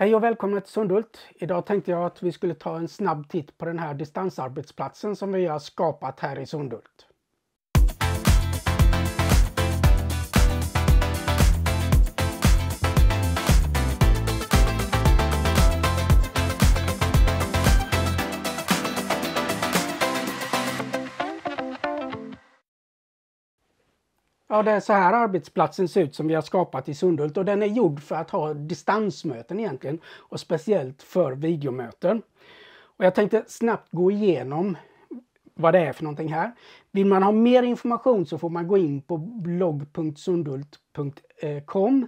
Hej och välkomna till Sundhult! Idag tänkte jag att vi skulle ta en snabb titt på den här distansarbetsplatsen som vi har skapat här i Sundhult. Ja, det är så här arbetsplatsen ser ut som vi har skapat i Sundhult och den är gjord för att ha distansmöten egentligen och speciellt för videomöten. Och jag tänkte snabbt gå igenom vad det är för någonting här. Vill man ha mer information så får man gå in på blogg.sundhult.com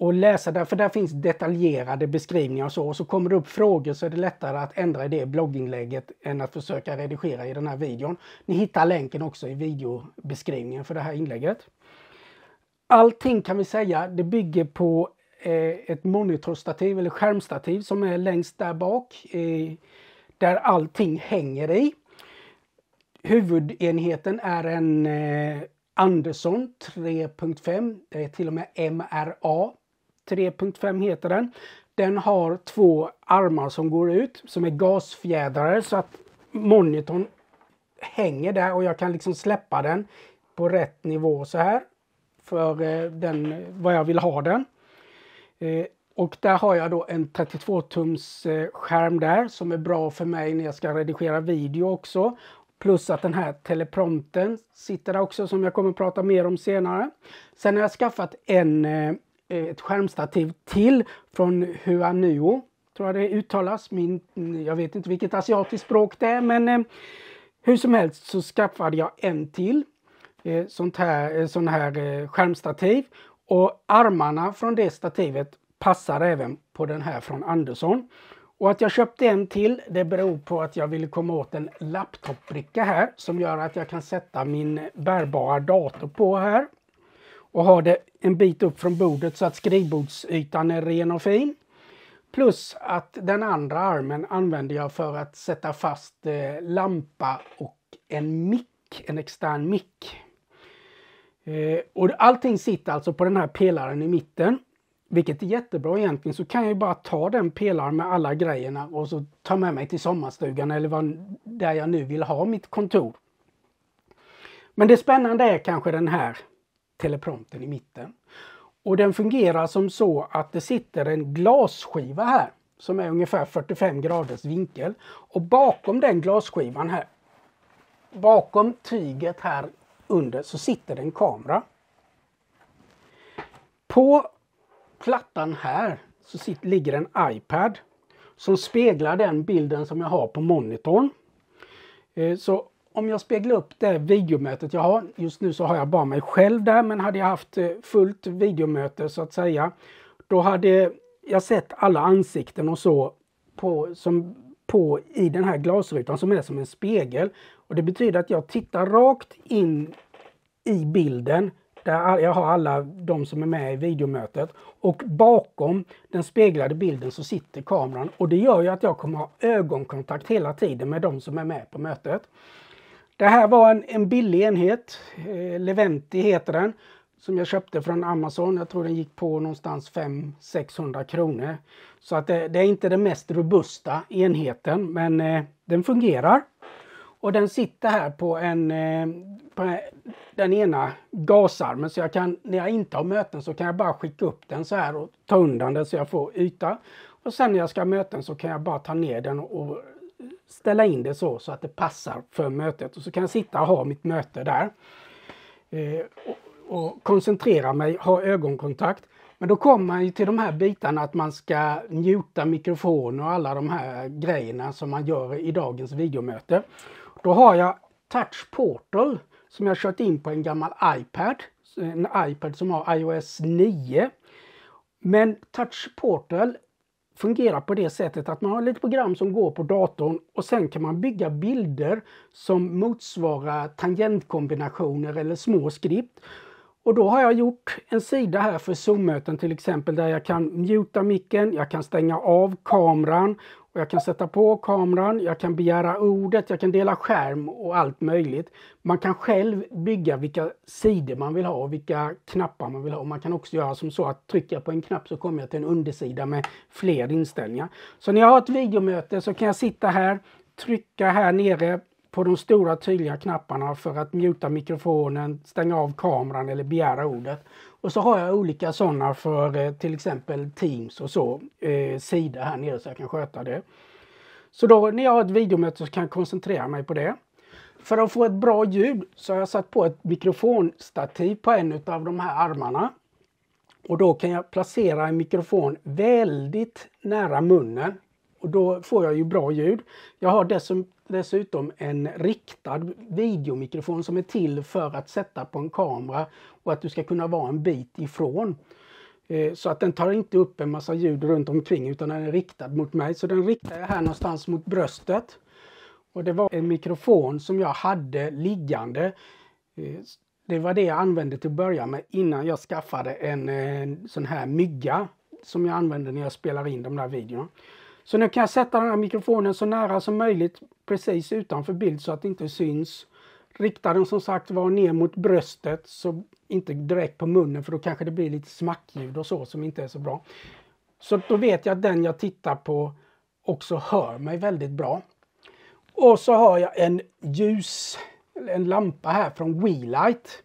och läsa där, för där finns detaljerade beskrivningar och så. Och så kommer det upp frågor så är det lättare att ändra i det blogginlägget än att försöka redigera i den här videon. Ni hittar länken också i videobeskrivningen för det här inlägget. Allting kan vi säga, det bygger på eh, ett monitorstativ eller skärmstativ som är längst där bak. Eh, där allting hänger i. Huvudenheten är en eh, Andersson 3.5. Det är till och med MRA 3.5 heter den. Den har två armar som går ut som är gasfjädrar så att monitorn hänger där och jag kan liksom släppa den på rätt nivå så här för eh, den, vad jag vill ha den. Eh, och där har jag då en 32 tums eh, skärm där som är bra för mig när jag ska redigera video också. Plus att den här teleprompten sitter där också som jag kommer prata mer om senare. Sen har jag skaffat en Eh, ett skärmstativ till från Huanuo, tror jag det uttalas. Min, jag vet inte vilket asiatiskt språk det är men eh, hur som helst så skaffade jag en till eh, sånt här, eh, sån här eh, skärmstativ och armarna från det stativet passar även på den här från Andersson. Och att jag köpte en till det beror på att jag ville komma åt en laptopbricka här som gör att jag kan sätta min bärbara dator på här och ha det en bit upp från bordet så att skrivbordsytan är ren och fin. Plus att den andra armen använder jag för att sätta fast eh, lampa och en mick, en extern mick. Eh, och allting sitter alltså på den här pelaren i mitten. Vilket är jättebra egentligen, så kan jag bara ta den pelaren med alla grejerna och så ta med mig till sommarstugan eller vad, där jag nu vill ha mitt kontor. Men det spännande är kanske den här teleprompten i mitten. Och den fungerar som så att det sitter en glasskiva här som är ungefär 45 graders vinkel. Och bakom den glasskivan här, bakom tyget här under så sitter en kamera. På plattan här så sitter, ligger en iPad som speglar den bilden som jag har på monitorn. Eh, så om jag speglar upp det videomötet jag har, just nu så har jag bara mig själv där, men hade jag haft eh, fullt videomöte så att säga, då hade jag sett alla ansikten och så på, som, på i den här glasrutan som är som en spegel. Och det betyder att jag tittar rakt in i bilden där jag har alla de som är med i videomötet och bakom den speglade bilden så sitter kameran och det gör ju att jag kommer ha ögonkontakt hela tiden med de som är med på mötet. Det här var en, en billig enhet. Eh, Leventi heter den. Som jag köpte från Amazon. Jag tror den gick på någonstans 500-600 kronor. Så att det, det, är inte den mest robusta enheten men eh, den fungerar. Och den sitter här på en eh, på den ena gasarmen så jag kan, när jag inte har möten så kan jag bara skicka upp den så här och ta undan den så jag får yta. Och sen när jag ska ha möten så kan jag bara ta ner den och ställa in det så, så att det passar för mötet och så kan jag sitta och ha mitt möte där. Eh, och, koncentrera mig, ha ögonkontakt. Men då kommer man ju till de här bitarna att man ska njuta mikrofon och alla de här grejerna som man gör i dagens videomöte. Då har jag Touch Portal som jag kört in på en gammal iPad. En iPad som har iOS 9. Men Touch Portal fungerar på det sättet att man har lite program som går på datorn och sen kan man bygga bilder som motsvarar tangentkombinationer eller små skript. Och då har jag gjort en sida här för Zoom-möten till exempel där jag kan muta micken, jag kan stänga av kameran och jag kan sätta på kameran, jag kan begära ordet, jag kan dela skärm och allt möjligt. Man kan själv bygga vilka sidor man vill ha och vilka knappar man vill ha. Man kan också göra som så att trycker jag på en knapp så kommer jag till en undersida med fler inställningar. Så när jag har ett videomöte så kan jag sitta här, trycka här nere på de stora tydliga knapparna för att muta mikrofonen, stänga av kameran eller begära ordet. Och så har jag olika sådana för eh, till exempel Teams och så, eh, sida här nere så jag kan sköta det. Så då när jag har ett videomöte så kan jag koncentrera mig på det. För att få ett bra ljud så har jag satt på ett mikrofonstativ på en av de här armarna. Och då kan jag placera en mikrofon väldigt nära munnen och då får jag ju bra ljud. Jag har dessutom dessutom en riktad videomikrofon som är till för att sätta på en kamera och att du ska kunna vara en bit ifrån. Eh, så att den tar inte upp en massa ljud runt omkring utan den är riktad mot mig. Så den riktar jag här någonstans mot bröstet. Och det var en mikrofon som jag hade liggande. Eh, det var det jag använde till att börja med innan jag skaffade en, en eh, sån här mygga som jag använder när jag spelar in de där videorna. Så nu kan jag sätta den här mikrofonen så nära som möjligt precis utanför bild så att det inte syns. Rikta den som sagt var ner mot bröstet, så inte direkt på munnen för då kanske det blir lite smackljud och så som inte är så bra. Så då vet jag att den jag tittar på också hör mig väldigt bra. Och så har jag en ljus, en lampa här från Welight.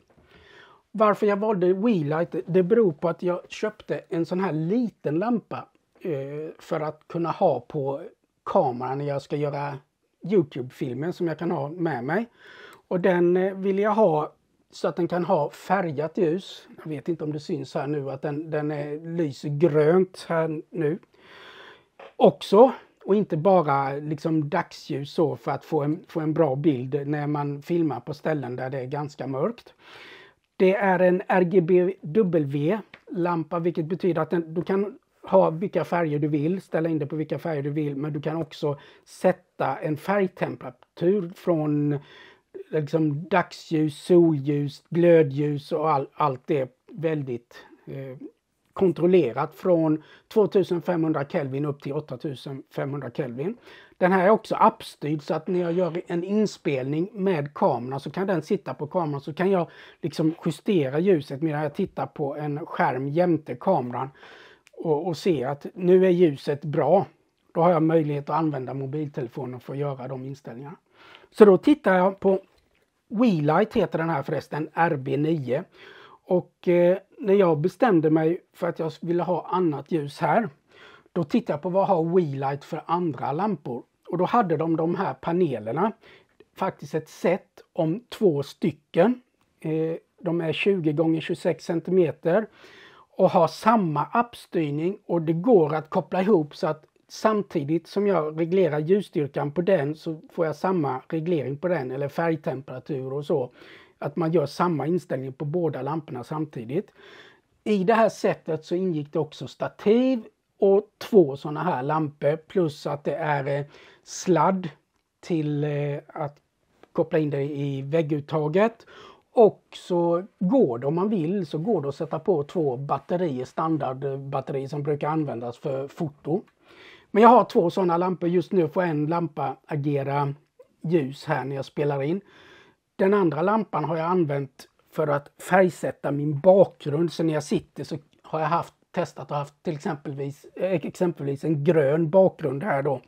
Varför jag valde Welight det beror på att jag köpte en sån här liten lampa Eh, för att kunna ha på kameran när jag ska göra Youtube-filmen som jag kan ha med mig. Och den eh, vill jag ha så att den kan ha färgat ljus. Jag vet inte om det syns här nu att den, den är, eh, lyser grönt här nu. Också, och inte bara liksom dagsljus så för att få en, få en bra bild när man filmar på ställen där det är ganska mörkt. Det är en RGBW-lampa vilket betyder att den, du kan ha vilka färger du vill, ställa in det på vilka färger du vill, men du kan också sätta en färgtemperatur från liksom dagsljus, solljus, glödljus och all, allt det väldigt eh, kontrollerat från 2500 Kelvin upp till 8500 Kelvin. Den här är också appstyrd så att när jag gör en inspelning med kameran så kan den sitta på kameran så kan jag liksom justera ljuset medan jag tittar på en skärm jämte kameran och, och se att nu är ljuset bra. Då har jag möjlighet att använda mobiltelefonen för att göra de inställningarna. Så då tittar jag på Wheelight heter den här förresten, RB9. Och eh, när jag bestämde mig för att jag ville ha annat ljus här, då tittade jag på vad har Wheelight för andra lampor? Och då hade de de här panelerna, faktiskt ett set om två stycken. Eh, de är 20 x 26 centimeter och har samma appstyrning och det går att koppla ihop så att samtidigt som jag reglerar ljusstyrkan på den så får jag samma reglering på den eller färgtemperatur och så. Att man gör samma inställning på båda lamporna samtidigt. I det här sättet så ingick det också stativ och två sådana här lampor plus att det är eh, sladd till eh, att koppla in det i vägguttaget och så går det, om man vill, så går det att sätta på två batterier, standardbatterier som brukar användas för foto. Men jag har två sådana lampor. Just nu får en lampa agera ljus här när jag spelar in. Den andra lampan har jag använt för att färgsätta min bakgrund. Så när jag sitter så har jag haft, testat och haft till exempelvis, eh, exempelvis en grön bakgrund här då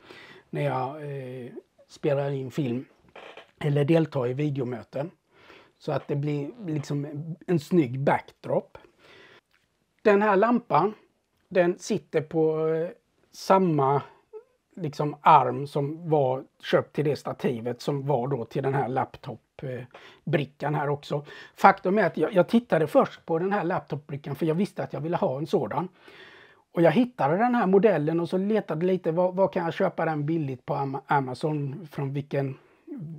när jag eh, spelar in film eller deltar i videomöten. Så att det blir liksom en snygg backdrop. Den här lampan, den sitter på eh, samma liksom arm som var köpt till det stativet som var då till den här laptopbrickan här också. Faktum är att jag, jag tittade först på den här laptopbrickan för jag visste att jag ville ha en sådan. Och jag hittade den här modellen och så letade lite, vad, vad kan jag köpa den billigt på Amazon från vilken,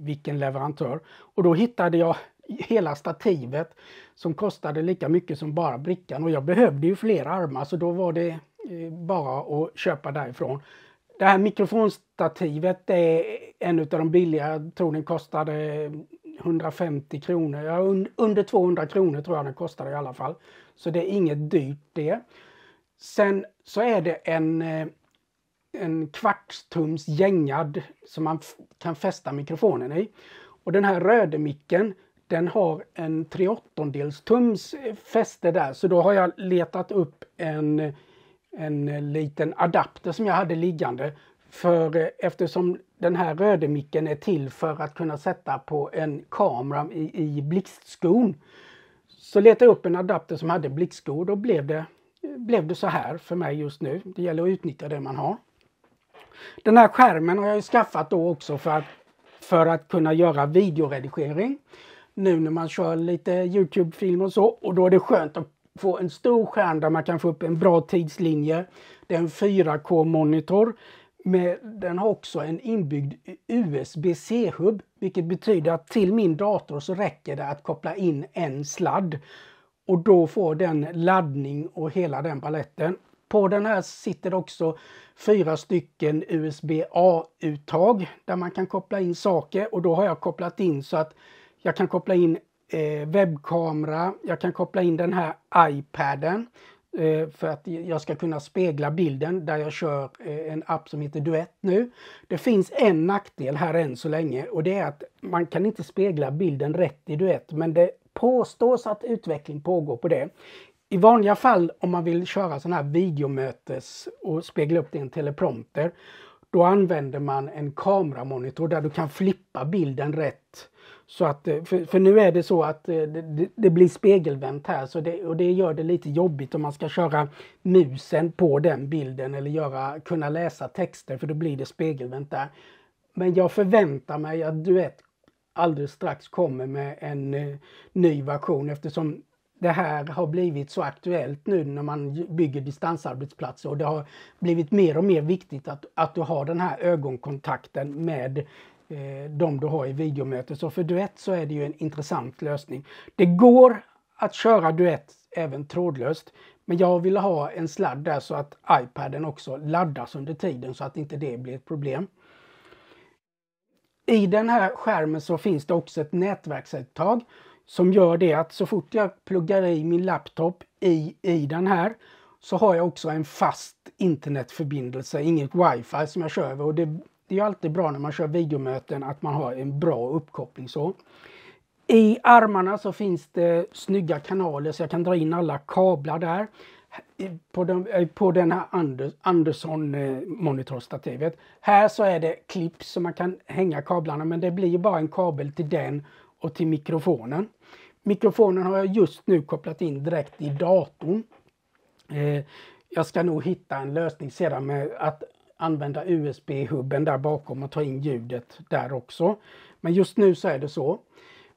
vilken leverantör? Och då hittade jag hela stativet som kostade lika mycket som bara brickan och jag behövde ju fler armar så då var det eh, bara att köpa därifrån. Det här mikrofonstativet är en av de billigare, jag tror den kostade 150 kronor, ja, under 200 kronor tror jag den kostade i alla fall. Så det är inget dyrt det. Sen så är det en, eh, en kvartstums gängad som man kan fästa mikrofonen i. Och den här röde micken den har en 3 dels tums fäste där så då har jag letat upp en, en liten adapter som jag hade liggande. För eh, eftersom den här rödemicken är till för att kunna sätta på en kamera i, i blixtskon. Så letade jag upp en adapter som hade blixtsko och då blev det, blev det så här för mig just nu. Det gäller att utnyttja det man har. Den här skärmen har jag skaffat då också för att, för att kunna göra videoredigering nu när man kör lite Youtube-film och så. Och då är det skönt att få en stor skärm där man kan få upp en bra tidslinje. Det är en 4K-monitor. Men den har också en inbyggd USB-C-hub, vilket betyder att till min dator så räcker det att koppla in en sladd. Och då får den laddning och hela den paletten. På den här sitter också fyra stycken USB-A-uttag där man kan koppla in saker och då har jag kopplat in så att jag kan koppla in eh, webbkamera, jag kan koppla in den här iPaden eh, för att jag ska kunna spegla bilden där jag kör eh, en app som heter Duett nu. Det finns en nackdel här än så länge och det är att man kan inte spegla bilden rätt i Duett men det påstås att utveckling pågår på det. I vanliga fall om man vill köra sådana här videomötes och spegla upp det i en teleprompter då använder man en kameramonitor där du kan flippa bilden rätt. Så att, eh, för, för nu är det så att eh, det, det blir spegelvänt här så det, och det gör det lite jobbigt om man ska köra musen på den bilden eller göra, kunna läsa texter för då blir det spegelvänt där. Men jag förväntar mig att Duett alldeles strax kommer med en eh, ny version eftersom det här har blivit så aktuellt nu när man bygger distansarbetsplatser och det har blivit mer och mer viktigt att, att du har den här ögonkontakten med eh, de du har i videomöte. Så för duett så är det ju en intressant lösning. Det går att köra duett även trådlöst men jag vill ha en sladd där så att iPaden också laddas under tiden så att inte det blir ett problem. I den här skärmen så finns det också ett nätverksuttag som gör det att så fort jag pluggar i min laptop i, i den här så har jag också en fast internetförbindelse, inget wifi som jag kör över. Och det, det är alltid bra när man kör videomöten att man har en bra uppkoppling. så. I armarna så finns det snygga kanaler så jag kan dra in alla kablar där på den, eh, på den här Andersson eh, monitorstativet. Här så är det klipp så man kan hänga kablarna men det blir bara en kabel till den och till mikrofonen. Mikrofonen har jag just nu kopplat in direkt i datorn. Eh, jag ska nog hitta en lösning sedan med att använda USB-hubben där bakom och ta in ljudet där också. Men just nu så är det så.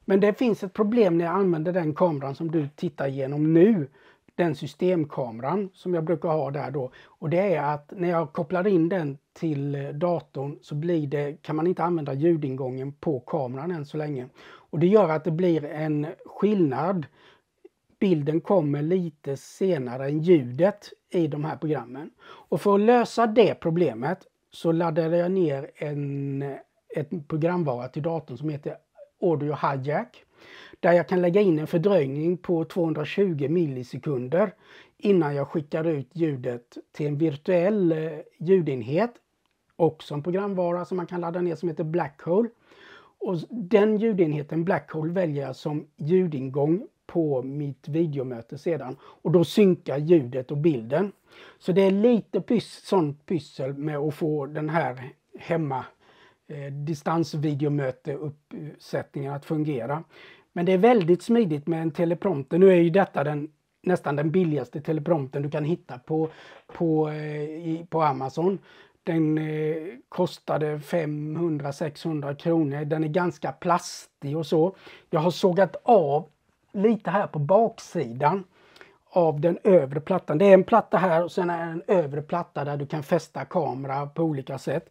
Men det finns ett problem när jag använder den kameran som du tittar genom nu. Den systemkameran som jag brukar ha där då. Och det är att när jag kopplar in den till eh, datorn så blir det, kan man inte använda ljudingången på kameran än så länge. Och det gör att det blir en skillnad. Bilden kommer lite senare än ljudet i de här programmen. Och för att lösa det problemet så laddade jag ner en, ett programvara till datorn som heter Audio Hijack. Där jag kan lägga in en fördröjning på 220 millisekunder innan jag skickar ut ljudet till en virtuell eh, ljudenhet också en programvara som man kan ladda ner som heter Blackhole. Och den ljudenheten, Black Hole väljer jag som ljudingång på mitt videomöte sedan och då synkar ljudet och bilden. Så det är lite pys sånt pyssel med att få den här hemma eh, distansvideomöteuppsättningen att fungera. Men det är väldigt smidigt med en teleprompter. Nu är ju detta den, nästan den billigaste teleprompten du kan hitta på, på, eh, i, på Amazon. Den eh, kostade 500-600 kronor. Den är ganska plastig och så. Jag har sågat av lite här på baksidan av den övre plattan. Det är en platta här och sen är det en övre platta där du kan fästa kamera på olika sätt.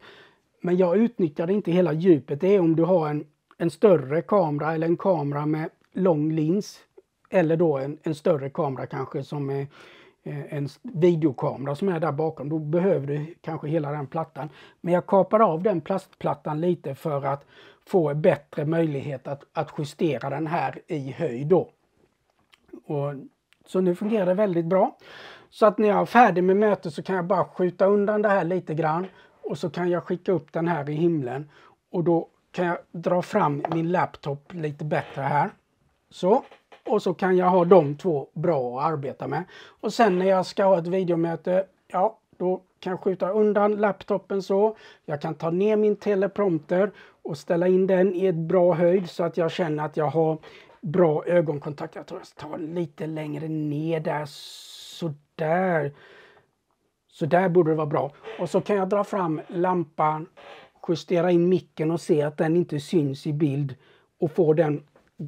Men jag utnyttjar inte hela djupet. Det är om du har en, en större kamera eller en kamera med lång lins eller då en, en större kamera kanske som är Eh, en videokamera som är där bakom. Då behöver du kanske hela den plattan. Men jag kapar av den plastplattan lite för att få bättre möjlighet att, att justera den här i höjd. Då. Och, så nu fungerar det väldigt bra. Så att när jag är färdig med mötet så kan jag bara skjuta undan det här lite grann och så kan jag skicka upp den här i himlen och då kan jag dra fram min laptop lite bättre här. Så och så kan jag ha de två bra att arbeta med. Och sen när jag ska ha ett videomöte, ja då kan jag skjuta undan laptopen så. Jag kan ta ner min teleprompter och ställa in den i ett bra höjd så att jag känner att jag har bra ögonkontakt. Jag tror jag tar lite längre ner där, sådär. Så där borde det vara bra. Och så kan jag dra fram lampan, justera in micken och se att den inte syns i bild och få den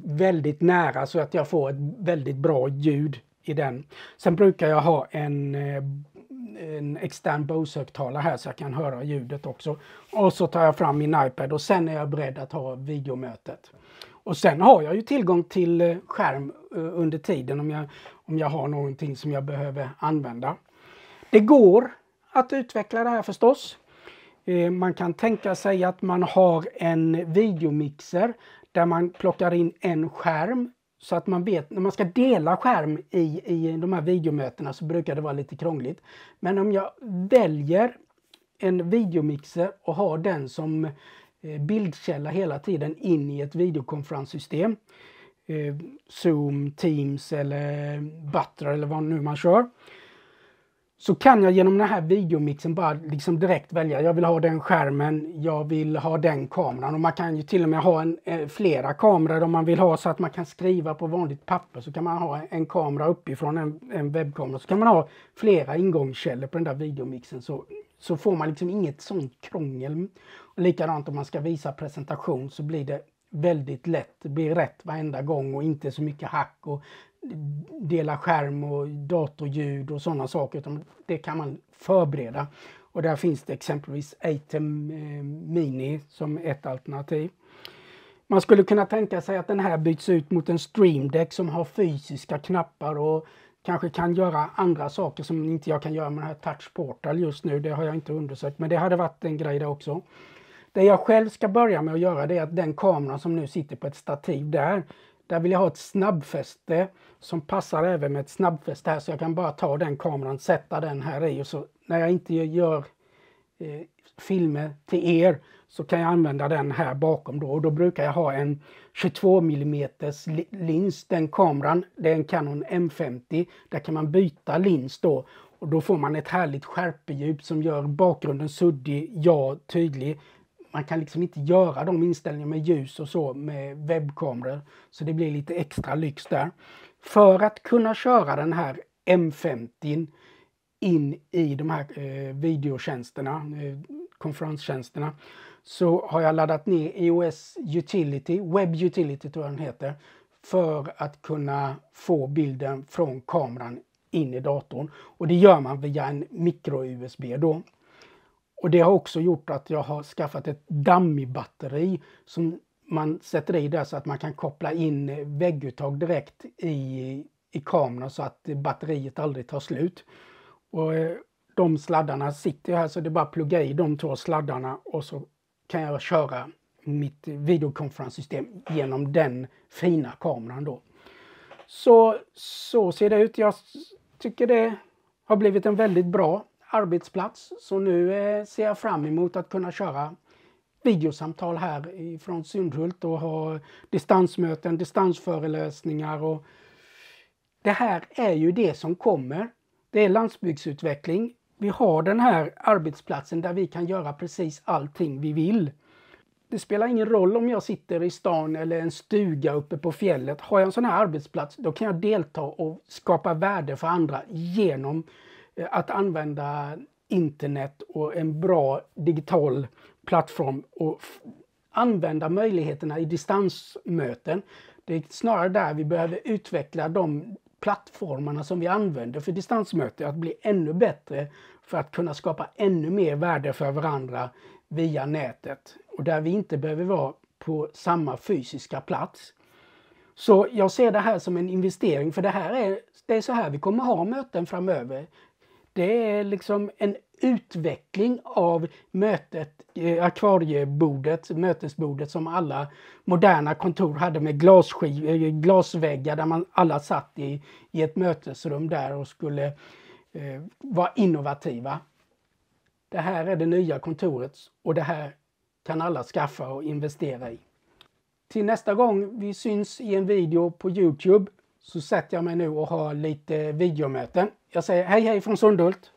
väldigt nära så att jag får ett väldigt bra ljud i den. Sen brukar jag ha en, eh, en extern Bose-högtalare här så jag kan höra ljudet också. Och så tar jag fram min iPad och sen är jag beredd att ha videomötet. Och sen har jag ju tillgång till eh, skärm eh, under tiden om jag, om jag har någonting som jag behöver använda. Det går att utveckla det här förstås. Man kan tänka sig att man har en videomixer där man plockar in en skärm så att man vet, när man ska dela skärm i, i de här videomötena så brukar det vara lite krångligt. Men om jag väljer en videomixer och har den som eh, bildkälla hela tiden in i ett videokonferenssystem. Eh, Zoom, Teams eller Butler eller vad nu man kör så kan jag genom den här videomixen bara liksom direkt välja. Jag vill ha den skärmen, jag vill ha den kameran och man kan ju till och med ha en, eh, flera kameror om man vill ha så att man kan skriva på vanligt papper så kan man ha en kamera uppifrån, en, en webbkamera, så kan man ha flera ingångskällor på den där videomixen så, så får man liksom inget sånt krångel. Och likadant om man ska visa presentation så blir det väldigt lätt, det blir rätt varenda gång och inte så mycket hack och dela skärm och datorljud och sådana saker utan det kan man förbereda. Och där finns det exempelvis Atem eh, Mini som ett alternativ. Man skulle kunna tänka sig att den här byts ut mot en Stream Deck som har fysiska knappar och kanske kan göra andra saker som inte jag kan göra med den här Touch Portal just nu. Det har jag inte undersökt, men det hade varit en grej där också. Det jag själv ska börja med att göra det är att den kameran som nu sitter på ett stativ där där vill jag ha ett snabbfäste som passar även med ett snabbfäste här så jag kan bara ta den kameran, sätta den här i och så när jag inte gör eh, filmer till er så kan jag använda den här bakom då och då brukar jag ha en 22 mm lins, den kameran, det är en Canon M50. Där kan man byta lins då och då får man ett härligt skärpedjup som gör bakgrunden suddig, ja, tydlig man kan liksom inte göra de inställningarna med ljus och så med webbkameror. Så det blir lite extra lyx där. För att kunna köra den här M50 in i de här eh, videotjänsterna, eh, konferenstjänsterna, så har jag laddat ner EOS Utility, Web Utility tror jag den heter, för att kunna få bilden från kameran in i datorn. Och det gör man via en micro-USB då. Och det har också gjort att jag har skaffat ett dummy-batteri som man sätter i där så att man kan koppla in vägguttag direkt i, i kameran så att batteriet aldrig tar slut. Och eh, de sladdarna sitter här så det är bara att plugga i de två sladdarna och så kan jag köra mitt videokonferenssystem genom den fina kameran då. Så, så ser det ut. Jag tycker det har blivit en väldigt bra arbetsplats. Så nu eh, ser jag fram emot att kunna köra videosamtal här ifrån Sundhult och ha distansmöten, distansföreläsningar och det här är ju det som kommer. Det är landsbygdsutveckling. Vi har den här arbetsplatsen där vi kan göra precis allting vi vill. Det spelar ingen roll om jag sitter i stan eller en stuga uppe på fjället. Har jag en sån här arbetsplats, då kan jag delta och skapa värde för andra genom att använda internet och en bra digital plattform och använda möjligheterna i distansmöten. Det är snarare där vi behöver utveckla de plattformarna som vi använder för distansmöten att bli ännu bättre för att kunna skapa ännu mer värde för varandra via nätet och där vi inte behöver vara på samma fysiska plats. Så jag ser det här som en investering för det här är, det är så här vi kommer ha möten framöver. Det är liksom en utveckling av mötet, eh, akvariebordet, mötesbordet som alla moderna kontor hade med glasskivor, eh, glasväggar där man alla satt i, i ett mötesrum där och skulle eh, vara innovativa. Det här är det nya kontoret och det här kan alla skaffa och investera i. Till nästa gång vi syns i en video på Youtube så sätter jag mig nu och har lite videomöten. Jag säger hej hej från Sundhult!